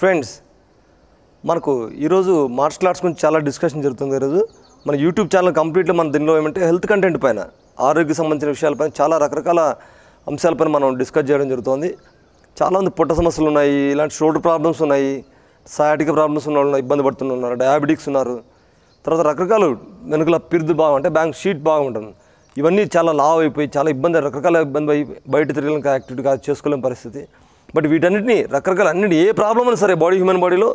friends మనకు ఈరోజు martial arts గురించి చాలా డిస్కషన్ జరుగుతుంది ఈరోజు మన యూట్యూబ్ ఛానల్ కంప్లీట్లో మన దీనిలో ఏమంటే హెల్త్ కంటెంట్ పైన ఆరోగ్య సంబంధించిన విషయాలపైన చాలా రకరకాల అంశాలపైన మనం డిస్కస్ చేయడం జరుగుతుంది చాలామంది పొట్ట సమస్యలు ఉన్నాయి ఇలాంటి షోల్డర్ ప్రాబ్లమ్స్ ఉన్నాయి సయాటిక ప్రాబ్లమ్స్ ఉన్న వాళ్ళు ఇబ్బంది పడుతున్నారు డయాబెటిక్స్ ఉన్నారు తర్వాత రకరకాల వెనుకల పిరుదు బాగా అంటే బ్యాంక్ షీట్ బాగుంటుంది ఇవన్నీ చాలా లావ్ అయిపోయి చాలా ఇబ్బంది రకరకాల ఇబ్బంది బయట తిరగలేక యాక్టివిటీ చేసుకోలేని పరిస్థితి బట్ వీటన్నిటిని రకరకాల అన్నిటి ఏ ప్రాబ్లం అయినా సరే బాడీ హ్యూమన్ బాడీలో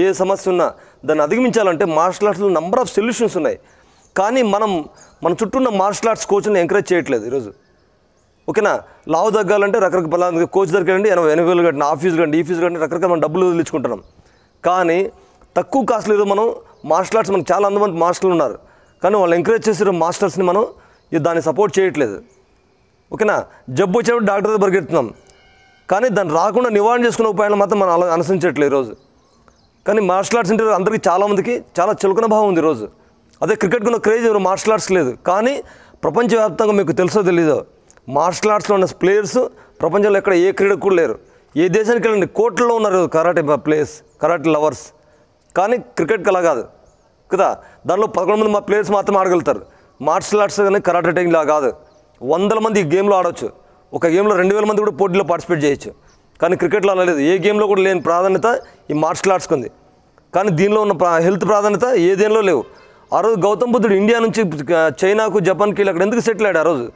ఏ సమస్య ఉన్నా దాన్ని అధిగమించాలంటే మార్షల్ ఆర్ట్స్లో నంబర్ ఆఫ్ సొల్యూషన్స్ ఉన్నాయి కానీ మనం మన చుట్టూ ఉన్న మార్షల్ ఆర్ట్స్ కోచ్ని ఎంకరేజ్ చేయట్లేదు ఈరోజు ఓకేనా లావు తగ్గాలంటే రకరకాల కోచ్ దగ్గరండి ఎనభై ఎనభై వేలు కట్టిన ఆ ఫీజు కండి ఈ ఫీజు కండి రకరకాల మనం డబ్బులు వదిలించుకుంటున్నాం కానీ తక్కువ కాస్ట్ లేదు మనం మార్షల్ ఆర్ట్స్ మనకు చాలా అందమంది మాస్టర్లు ఉన్నారు కానీ వాళ్ళు ఎంకరేజ్ చేసిన మాస్టర్స్ని మనం దాన్ని సపోర్ట్ చేయట్లేదు ఓకేనా జబ్బు వచ్చినప్పుడు డాక్టర్ దగ్గర కానీ దాన్ని రాకుండా నివారణ చేసుకున్న ఉపాయాలు మాత్రం మనం అలా అనుసరించట్లేదు ఈరోజు కానీ మార్షల్ ఆర్ట్స్ అంటే అందరికీ చాలామందికి చాలా చులకన భావం ఉంది ఈరోజు అదే క్రికెట్కి ఉన్న క్రేజ్ మార్షల్ ఆర్ట్స్ లేదు కానీ ప్రపంచవ్యాప్తంగా మీకు తెలుసో తెలీదో మార్షల్ ఆర్ట్స్లో ఉన్న ప్లేయర్స్ ప్రపంచంలో ఎక్కడ ఏ క్రీడకు కూడా లేరు ఏ దేశానికి వెళ్ళండి కోట్లలో ఉన్నారు కరాటే ప్లేయర్స్ కరాటే లవర్స్ కానీ క్రికెట్కి అలా కాదు కదా దానిలో పదకొండు మంది మా ప్లేయర్స్ మాత్రం ఆడగలుగుతారు మార్షల్ ఆర్ట్స్ కానీ కరాటే టైంగ్ కాదు వందల మంది ఈ గేమ్లో ఆడవచ్చు ఒక గేమ్లో రెండు వేల మంది కూడా పోటీలో పార్టిసిపేట్ చేయొచ్చు కానీ క్రికెట్లో అలా లేదు ఏ గేమ్లో కూడా లేని ప్రాధాన్యత ఈ మార్షల్ ఆర్ట్స్కి ఉంది కానీ దీనిలో ఉన్న హెల్త్ ప్రాధాన్యత ఏ దేనిలో లేవు ఆ రోజు గౌతమ్ బుద్ధుడు ఇండియా నుంచి చైనాకు జపాన్కి వెళ్ళి అక్కడ ఎందుకు సెటిల్ అయ్యాడు ఆ రోజు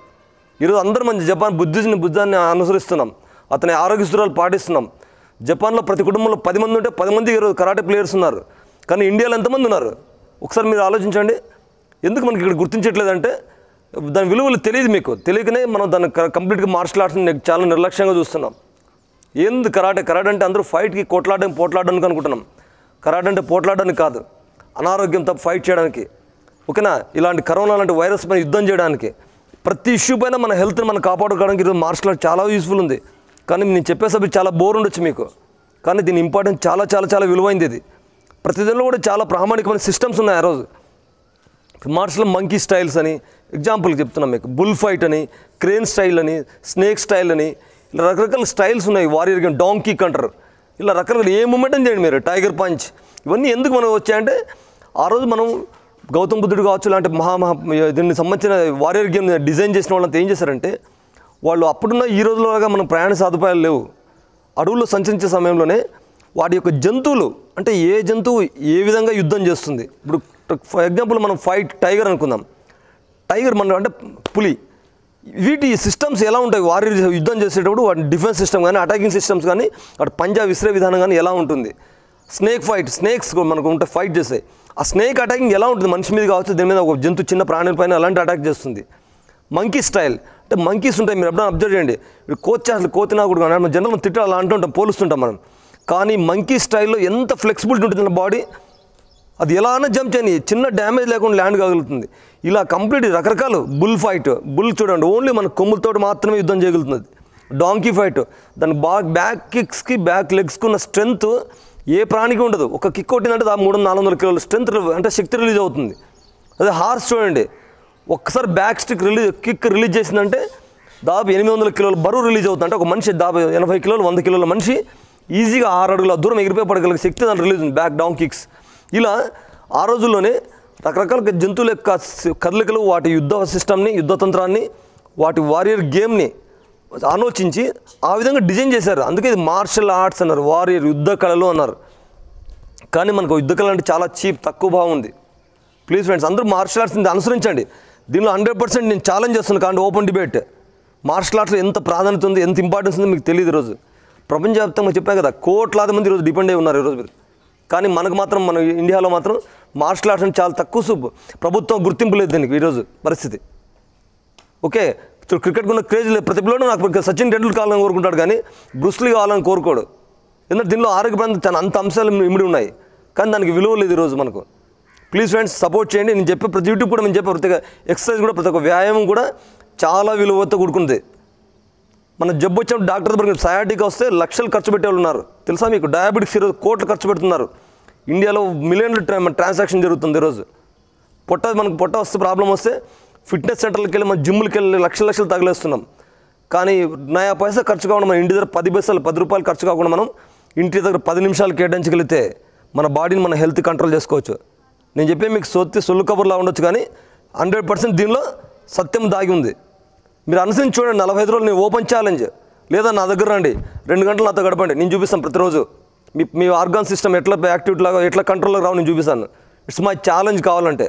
ఈరోజు అందరూ మంచి జపాన్ బుద్ధిజం బుద్ధాన్ని అనుసరిస్తున్నాం అతని ఆరోగ్య సూత్రాలు పాటిస్తున్నాం జపాన్లో ప్రతి కుటుంబంలో పది మంది ఉంటే పది మంది ఈరోజు కరాటే ప్లేయర్స్ ఉన్నారు కానీ ఇండియాలో ఎంతమంది ఉన్నారు ఒకసారి మీరు ఆలోచించండి ఎందుకు మనకి ఇక్కడ గుర్తించట్లేదంటే దాని విలువలు తెలియదు మీకు తెలియకనే మనం దాన్ని కంప్లీట్గా మార్షల్ ఆర్ట్స్ని చాలా నిర్లక్ష్యంగా చూస్తున్నాం ఏంది కరాటే కరాటే అంటే అందరూ ఫైట్కి కొట్లాడడం పోట్లాడడానికి అనుకుంటున్నాం కరాటే అంటే పోట్లాడడానికి కాదు అనారోగ్యం తప్ప ఫైట్ చేయడానికి ఓకేనా ఇలాంటి కరోనా లాంటి వైరస్ పైన యుద్ధం చేయడానికి ప్రతి ఇష్యూ పైన మన హెల్త్ని మనం కాపాడుకోవడానికి ఈరోజు మార్షల్ ఆర్ట్ చాలా యూస్ఫుల్ ఉంది కానీ నేను చెప్పేసరికి చాలా బోర్ ఉండొచ్చు మీకు కానీ దీని ఇంపార్టెన్స్ చాలా చాలా చాలా విలువైంది ఇది ప్రతిదీలో కూడా చాలా ప్రామాణికమైన సిస్టమ్స్ ఉన్నాయి ఆ రోజు మార్షల్ మంకీ స్టైల్స్ అని ఎగ్జాంపుల్ చెప్తున్నాం మీకు బుల్ ఫైట్ అని క్రేన్ స్టైల్ అని స్నేక్ స్టైల్ అని ఇలా రకరకాల స్టైల్స్ ఉన్నాయి వారియర్ గేమ్ డాంకీ కంటర్ ఇలా రకరకాల ఏ మూమెంట్ అని చేయండి మీరు టైగర్ పంచ్ ఇవన్నీ ఎందుకు మనం వచ్చాయంటే ఆ రోజు మనం గౌతమ్ బుద్ధుడు కావచ్చు లాంటి మహామహా దీనికి సంబంధించిన వారియర్ గేమ్ డిజైన్ చేసిన వాళ్ళంతా ఏం చేశారంటే వాళ్ళు అప్పుడున్న ఈ రోజులగా మనం ప్రయాణ సదుపాయాలు లేవు అడవుల్లో సంచరించే సమయంలోనే వాటి యొక్క జంతువులు అంటే ఏ జంతువు ఏ విధంగా యుద్ధం చేస్తుంది ఇప్పుడు ఫర్ ఎగ్జాంపుల్ మనం ఫైట్ టైగర్ అనుకుందాం టైగర్ మన అంటే పులి వీటి సిస్టమ్స్ ఎలా ఉంటాయి వారి యుద్ధం చేసేటప్పుడు వాటి డిఫెన్స్ సిస్టమ్ కానీ అటాకింగ్ సిస్టమ్స్ కానీ వాటి పంజా విసిరే విధానం కానీ ఎలా ఉంటుంది స్నేక్ ఫైట్ స్నేక్స్ మనకు ఉంటే ఫైట్ చేస్తాయి ఆ స్నేక్ అటాకింగ్ ఎలా ఉంటుంది మనిషి మీద కావచ్చు దీని మీద ఒక జంతు చిన్న ప్రాణుల పైన అలాంటి అటాక్ చేస్తుంది మంకీ స్టైల్ అంటే మంకీస్ ఉంటాయి మీరు ఎప్పుడైనా అబ్జర్వ్ చేయండి కోచ్ అసలు కోతినా కూడా మనం జనరల్ తిట్టాలి అంటుంటాం పోలుస్తుంటాం మనం కానీ మంకీ స్టైల్లో ఎంత ఫ్లెక్సిబిలిటీ ఉంటుంది బాడీ అది ఎలా అయినా జంప్ చేయని చిన్న డ్యామేజ్ లేకుండా ల్యాండ్ కాగలుగుతుంది ఇలా కంప్లీట్ రకరకాల బుల్ ఫైట్ బుల్ చూడండి ఓన్లీ మన కొమ్ములతో మాత్రమే యుద్ధం చేయగలుగుతుంది డాంకీ ఫైట్ దాని బాగ్ బ్యాక్ కిక్స్కి బ్యాక్ లెగ్స్కి ఉన్న స్ట్రెంగ్త్ ఏ ప్రాణికి ఉండదు ఒక కిక్ కొట్టిందంటే దాని మూడు నాలుగు వందల కిలోలు స్ట్రెంత్ అంటే శక్తి రిలీజ్ అవుతుంది అదే హార్స్ చూడండి ఒక్కసారి back stick release kick release చేసిందంటే దాదాపు ఎనిమిది వందల కిలోల బరువు రిలీజ్ అవుతుంది అంటే ఒక మనిషి దాదాపు ఎనభై కిలోలు వంద కిలోల మనిషి ఈజీగా ఆరు అడుగుల దూరం ఎగిరిపోయి పడగలిగే శక్తి దాని రిలీజ్ ఉంది బ్యాక్ డౌన్ కిక్స్ ఇలా ఆ రోజుల్లోనే రకరకాల జంతువుల యొక్క కదలికలు వాటి యుద్ధ సిస్టమ్ని యుద్ధతంత్రాన్ని వాటి వారియర్ గేమ్ని ఆలోచించి ఆ విధంగా డిజైన్ చేశారు అందుకే ఇది మార్షల్ ఆర్ట్స్ అన్నారు వారియర్ యుద్ధ కళలు అన్నారు కానీ మనకు యుద్ధ కళ అంటే చాలా చీప్ తక్కువ బాగుంది ప్లీజ్ ఫ్రెండ్స్ అందరూ మార్షల్ ఆర్ట్స్ని అనుసరించండి దీనిలో హండ్రెడ్ పర్సెంట్ నేను ఛాలెంజ్ చేస్తున్నాను కానీ ఓపెన్ డిబేట్ మార్షల్ ఆర్ట్స్లో ఎంత ప్రాధాన్యత ఉంది ఎంత ఇంపార్టెన్స్ ఉందో మీకు తెలియదు ఈరోజు ప్రపంచవ్యాప్తంగా చెప్పాను కదా కోట్లాది మంది ఈరోజు డిపెండ్ అయి ఉన్నారు ఈరోజు మీరు కానీ మనకు మాత్రం మన ఇండియాలో మాత్రం మార్షల్ ఆర్ట్స్ చాలా తక్కువ సూప్ ప్రభుత్వం గుర్తింపు లేదు దీనికి ఈరోజు పరిస్థితి ఓకే క్రికెట్ ఉన్న క్రేజ్ లేదు ప్రతి పిల్లడు నాకు సచిన్ టెండూల్కర్ కావాలని కోరుకుంటాడు కానీ బ్రుస్లీ కావాలని కోరుకోడు ఎందుకంటే దీనిలో ఆరోగ్యపరంగా చాలా అంత అంశాలు ఇమిడి ఉన్నాయి కానీ దానికి విలువ లేదు ఈరోజు మనకు ప్లీజ్ ఫ్రెండ్స్ సపోర్ట్ చేయండి నేను చెప్పే ప్రతి యూట్యూబ్ కూడా నేను చెప్పే ప్రతి ఎక్సర్సైజ్ కూడా ప్రతి ఒక్క వ్యాయామం కూడా చాలా విలువతో కూడుకుంది మన జబ్బు వచ్చిన డాక్టర్ దగ్గర సయాటిక్ వస్తే లక్షలు ఖర్చు పెట్టేవాళ్ళు ఉన్నారు తెలుసా మీకు డయాబెటిక్స్ ఈరోజు కోట్లు ఖర్చు పెడుతున్నారు ఇండియాలో మిలియన్లు ట్రాన్సాక్షన్ జరుగుతుంది ఈరోజు పొట్ట మనకు పొట్ట వస్తే ప్రాబ్లం వస్తే ఫిట్నెస్ సెంటర్కి వెళ్ళి మన జిమ్లకి వెళ్ళి లక్షల లక్షలు తగిలేస్తున్నాం కానీ నయా పైసా ఖర్చు కాకుండా మన ఇంటి దగ్గర పది పైసలు పది రూపాయలు ఖర్చు కాకుండా మనం ఇంటి దగ్గర పది నిమిషాలు కేటాయించగలిగితే మన బాడీని మన హెల్త్ కంట్రోల్ చేసుకోవచ్చు నేను చెప్పే మీకు సొత్తి సొల్లు కబుర్లా ఉండొచ్చు కానీ హండ్రెడ్ పర్సెంట్ దీనిలో సత్యం దాగి ఉంది మీరు అనుసరించి చూడండి నలభై ఐదు రోజులు నేను ఓపెన్ ఛాలెంజ్ లేదా నా దగ్గర రండి రెండు గంటలు నాతో గడపండి నేను చూపిస్తాను ప్రతిరోజు మీ మీ ఆర్గాన్ సిస్టమ్ ఎట్లా యాక్టివిటీ లాగా ఎట్లా కంట్రోల్లో రావు నేను చూపిస్తాను ఇట్స్ మై ఛాలెంజ్ కావాలంటే